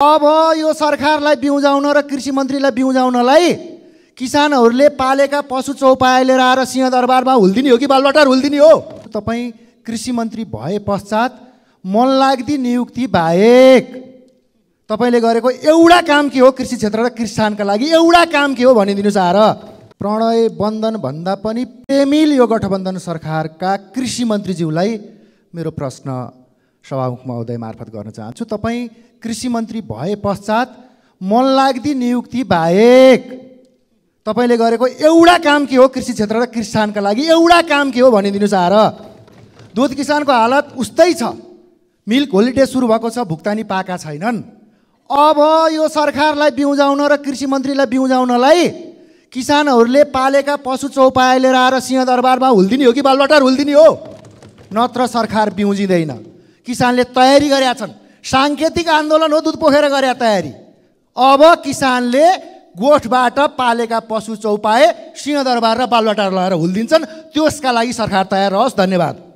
अब यो सरकारलाई बिउजाउन र कृषि मन्त्रीलाई बिउजाउनलाई किसानहरूले पालेका पशु चौपाया लिएर आएर सिंहदरबारमा हुल्दिने हो कि बालबाटार हुल्दिने हो तपाईँ कृषि मन्त्री भए पश्चात मन लाग्दी नियुक्ति बाहेक तपाईँले गरेको एउटा काम के हो कृषि क्षेत्र र किसानका लागि एउटा काम के हो भनिदिनुहोस् आएर प्रणय बन्धन भन्दा पनि प्रेमिल यो गठबन्धन सरकारका कृषि मन्त्रीज्यूलाई मेरो प्रश्न सभामुख महोदय मार्फत गर्न चाहन्छु तपाईँ कृषि मन्त्री भए पश्चात मन लाग्दी नियुक्ति बाहेक तपाईँले गरेको एउटा काम के हो कृषि क्षेत्र र किसानका लागि एउटा काम के हो भनिदिनु चाह दुध किसानको हालत उस्तै छ मिल्क होलिडे सुरु भएको छ भुक्तानी पाएका छैनन् अब यो सरकारलाई बिउजाउन र कृषि मन्त्रीलाई बिउजाउनलाई किसानहरूले पालेका पशु चौपाया लिएर आएर सिंहदरबारमा हुल्दिने हो कि बालबाटार हुल्दिने हो नत्र सरकार बिउजिँदैन किसानले तयारी गरेका छन् साङ्केतिक आन्दोलन हो दुध पोखेर गरे तयारी अब किसानले गोठबाट पालेका पशु चौपाए सिंहदरबार र बालुवाटार लगाएर हुलिदिन्छन् त्यसका लागि सरकार तयार रहोस् धन्यवाद